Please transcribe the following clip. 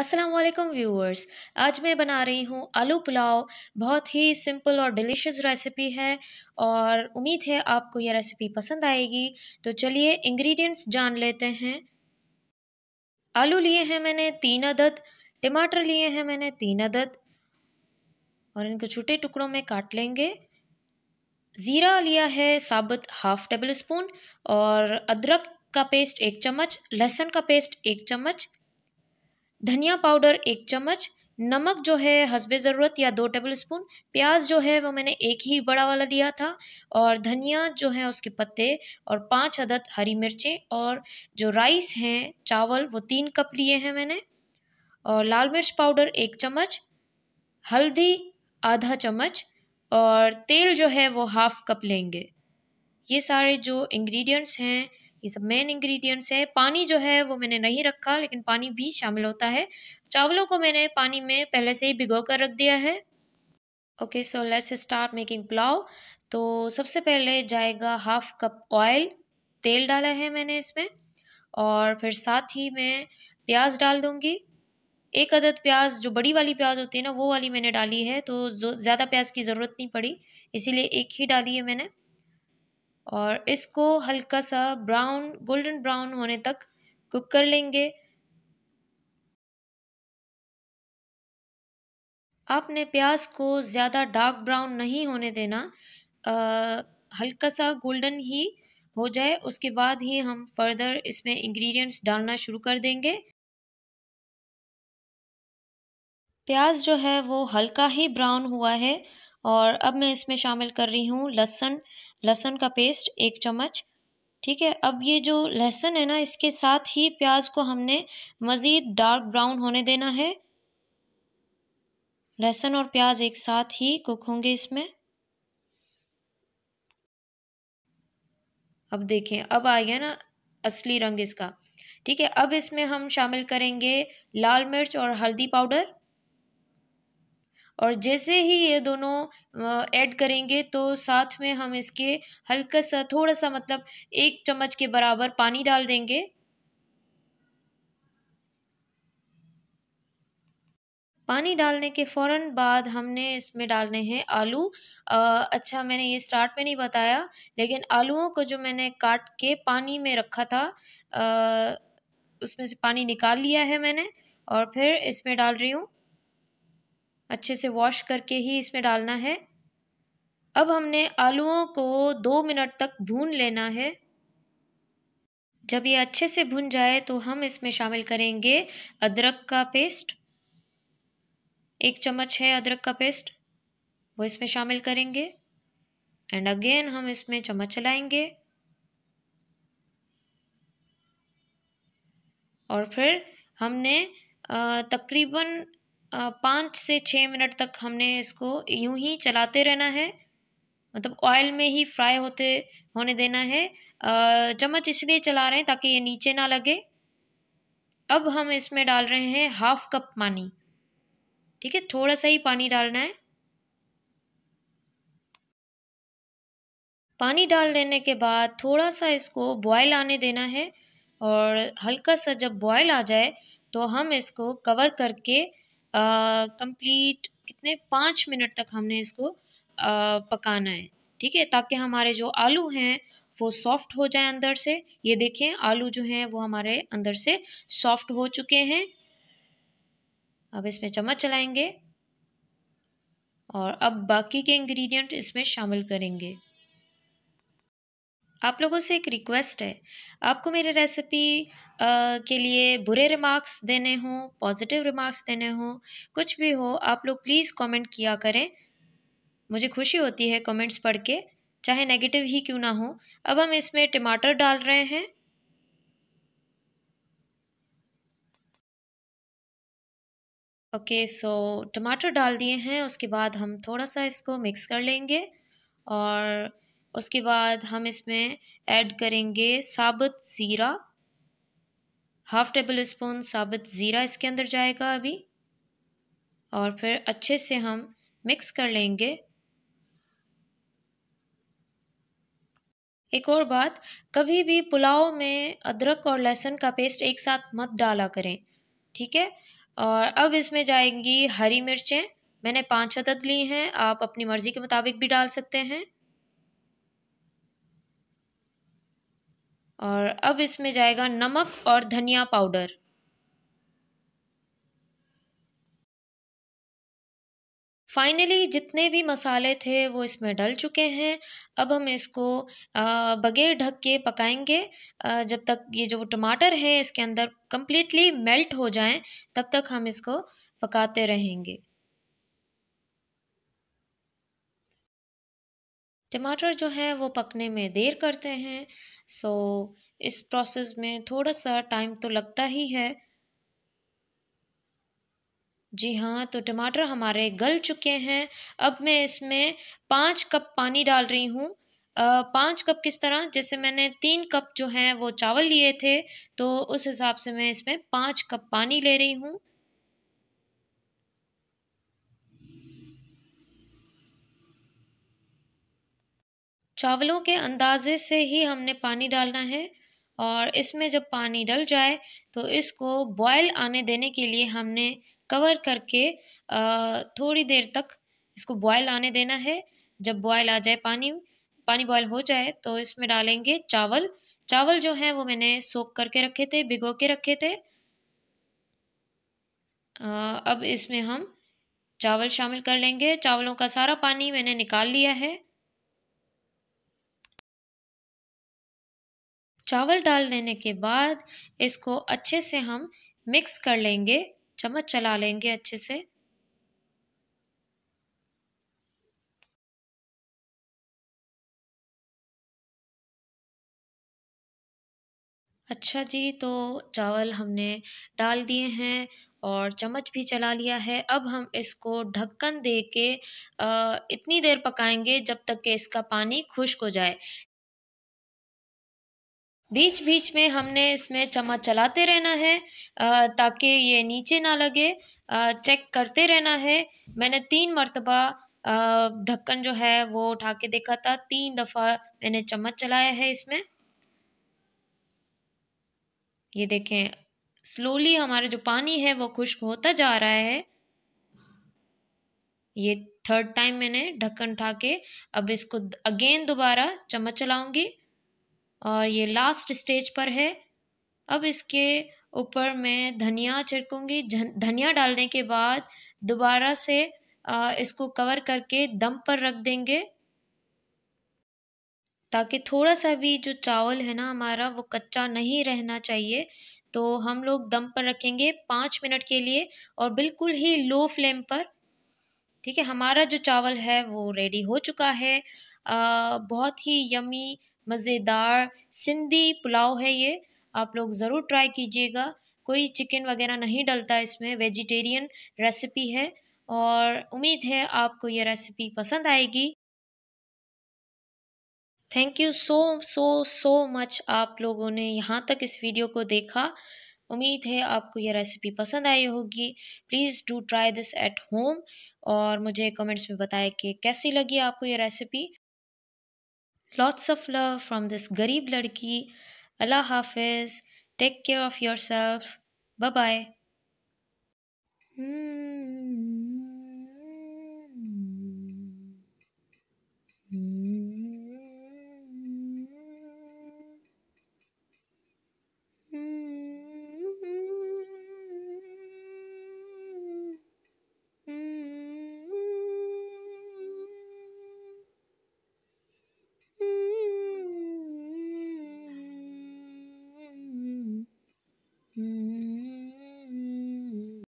Aslam viewers आज मैं बना रही हूँ आलू पुलाव बहुत ही सिंपल और डिलीशियस रेसिपी है और उम्मीद है आपको यह रेसिपी पसंद आएगी तो चलिए इंग्रेडिएंट्स जान लेते हैं आलू लिए हैं मैंने तीन अदद टमाटर लिए हैं मैंने तीन अदद और इनको छोटे टुकड़ों में काट लेंगे ज़ीरा लिया है साबुत हाफ़ टेबल स्पून और अदरक का पेस्ट एक चम्मच लहसुन का पेस्ट एक चम्मच धनिया पाउडर एक चम्मच नमक जो है हसबे ज़रूरत या दो टेबल स्पून प्याज जो है वो मैंने एक ही बड़ा वाला लिया था और धनिया जो है उसके पत्ते और पांच अदद हरी मिर्चें और जो राइस हैं चावल वो तीन कप लिए हैं मैंने और लाल मिर्च पाउडर एक चम्मच हल्दी आधा चम्मच और तेल जो है वो हाफ कप लेंगे ये सारे जो इंग्रेडिएंट्स हैं ये सब मेन इंग्रेडिएंट्स है पानी जो है वो मैंने नहीं रखा लेकिन पानी भी शामिल होता है चावलों को मैंने पानी में पहले से ही भिगो कर रख दिया है okay so let's start making pulao तो सबसे पहले जाएगा हाफ कप ऑयल तेल डाला है मैंने इसमें और फिर साथ ही मैं प्याज डाल दूँगी एक अदद प्याज जो बड़ी वाली प्याज होती है ना वो वाली मैंने डाली है तो ज़्यादा प्याज की ज़रूरत नहीं पड़ी इसीलिए एक ही डाली है मैंने और इसको हल्का सा ब्राउन गोल्डन ब्राउन होने तक कुक कर लेंगे आपने प्याज को ज़्यादा डार्क ब्राउन नहीं होने देना आ, हल्का सा गोल्डन ही हो जाए उसके बाद ही हम फर्दर इसमें इंग्रेडिएंट्स डालना शुरू कर देंगे प्याज जो है वो हल्का ही ब्राउन हुआ है और अब मैं इसमें शामिल कर रही हूँ लहसुन लहसुन का पेस्ट एक चम्मच ठीक है अब ये जो लहसुन है ना इसके साथ ही प्याज को हमने मज़ीद डार्क ब्राउन होने देना है लहसुन और प्याज एक साथ ही कुक होंगे इसमें अब देखें अब आ गया ना असली रंग इसका ठीक है अब इसमें हम शामिल करेंगे लाल मिर्च और हल्दी पाउडर और जैसे ही ये दोनों ऐड करेंगे तो साथ में हम इसके हल्का सा थोड़ा सा मतलब एक चम्मच के बराबर पानी डाल देंगे पानी डालने के फ़ौर बाद हमने इसमें डालने हैं आलू आ, अच्छा मैंने ये स्टार्ट में नहीं बताया लेकिन आलूओं को जो मैंने काट के पानी में रखा था आ, उसमें से पानी निकाल लिया है मैंने और फिर इसमें डाल रही हूँ अच्छे से वॉश करके ही इसमें डालना है अब हमने आलूओं को दो मिनट तक भून लेना है जब ये अच्छे से भुन जाए तो हम इसमें शामिल करेंगे अदरक का पेस्ट एक चम्मच है अदरक का पेस्ट वो इसमें शामिल करेंगे एंड अगेन हम इसमें चम्मच चलाएंगे और फिर हमने तकरीबन पाँच से छः मिनट तक हमने इसको यूं ही चलाते रहना है मतलब ऑयल में ही फ्राई होते होने देना है चम्मच इसलिए चला रहे हैं ताकि ये नीचे ना लगे अब हम इसमें डाल रहे हैं हाफ कप पानी ठीक है थोड़ा सा ही पानी डालना है पानी डाल देने के बाद थोड़ा सा इसको बॉयल आने देना है और हल्का सा जब बॉयल आ जाए तो हम इसको कवर करके कंप्लीट कितने पाँच मिनट तक हमने इसको आ, पकाना है ठीक है ताकि हमारे जो आलू हैं वो सॉफ्ट हो जाए अंदर से ये देखें आलू जो हैं वो हमारे अंदर से सॉफ्ट हो चुके हैं अब इसमें चम्मच चलाएंगे और अब बाकी के इंग्रेडिएंट इसमें शामिल करेंगे आप लोगों से एक रिक्वेस्ट है आपको मेरे रेसिपी के लिए बुरे रिमार्क्स देने हों पॉजिटिव रिमार्क्स देने हों कुछ भी हो आप लोग प्लीज़ कमेंट किया करें मुझे खुशी होती है कमेंट्स पढ़ के चाहे नेगेटिव ही क्यों ना हो अब हम इसमें टमाटर डाल रहे हैं ओके सो टमाटर डाल दिए हैं उसके बाद हम थोड़ा सा इसको मिक्स कर लेंगे और उसके बाद हम इसमें ऐड करेंगे साबुत ज़ीरा हाफ़ टेबल स्पून साबुत ज़ीरा इसके अंदर जाएगा अभी और फिर अच्छे से हम मिक्स कर लेंगे एक और बात कभी भी पुलाव में अदरक और लहसुन का पेस्ट एक साथ मत डाला करें ठीक है और अब इसमें जाएंगी हरी मिर्चें मैंने पांच अदद ली हैं आप अपनी मर्ज़ी के मुताबिक भी डाल सकते हैं और अब इसमें जाएगा नमक और धनिया पाउडर फाइनली जितने भी मसाले थे वो इसमें डल चुके हैं अब हम इसको बगैर ढक के पकाएंगे जब तक ये जो टमाटर है इसके अंदर कम्प्लीटली मेल्ट हो जाएं तब तक हम इसको पकाते रहेंगे टमाटर जो हैं वो पकने में देर करते हैं सो so, इस प्रोसेस में थोड़ा सा टाइम तो लगता ही है जी हाँ तो टमाटर हमारे गल चुके हैं अब मैं इसमें पाँच कप पानी डाल रही हूँ पाँच कप किस तरह जैसे मैंने तीन कप जो हैं वो चावल लिए थे तो उस हिसाब से मैं इसमें पाँच कप पानी ले रही हूँ चावलों के अंदाजे से ही हमने पानी डालना है और इसमें जब पानी डल जाए तो इसको बॉयल आने देने के लिए हमने कवर करके थोड़ी देर तक इसको बॉयल आने देना है जब बॉयल आ जाए पानी पानी बॉयल हो जाए तो इसमें डालेंगे चावल चावल जो हैं वो मैंने सोख करके रखे थे भिगो के रखे थे अब इसमें हम चावल शामिल कर लेंगे चावलों का सारा पानी मैंने निकाल लिया है चावल डाल लेने के बाद इसको अच्छे से हम मिक्स कर लेंगे चम्मच चला लेंगे अच्छे से अच्छा जी तो चावल हमने डाल दिए हैं और चम्मच भी चला लिया है अब हम इसको ढक्कन दे के इतनी देर पकाएंगे जब तक कि इसका पानी खुश्क हो जाए बीच बीच में हमने इसमें चम्मच चलाते रहना है ताकि ये नीचे ना लगे चेक करते रहना है मैंने तीन मरतबा ढक्कन जो है वो उठा के देखा था तीन दफ़ा मैंने चम्मच चलाया है इसमें ये देखें स्लोली हमारा जो पानी है वो खुश्क होता जा रहा है ये थर्ड टाइम मैंने ढक्कन उठा के अब इसको अगेन दोबारा चम्मच चलाऊंगी और ये लास्ट स्टेज पर है अब इसके ऊपर मैं धनिया छिड़कूँगी धनिया डालने के बाद दोबारा से इसको कवर करके दम पर रख देंगे ताकि थोड़ा सा भी जो चावल है ना हमारा वो कच्चा नहीं रहना चाहिए तो हम लोग दम पर रखेंगे पाँच मिनट के लिए और बिल्कुल ही लो फ्लेम पर ठीक है हमारा जो चावल है वो रेडी हो चुका है बहुत ही यमी मज़ेदार सिंधी पुलाव है ये आप लोग ज़रूर ट्राई कीजिएगा कोई चिकन वगैरह नहीं डलता इसमें वेजिटेरियन रेसिपी है और उम्मीद है आपको ये रेसिपी पसंद आएगी thank you so so so much आप लोगों ने यहाँ तक इस वीडियो को देखा उम्मीद है आपको यह रेसिपी पसंद आई होगी please do try this at home और मुझे कमेंट्स में बताएं कि कैसी लगी आपको यह recipe Lots of love from this Garib Ladki. Allah Hafiz. Take care of yourself. Bye bye. Mm-hmm. Mm-hmm. Hmm.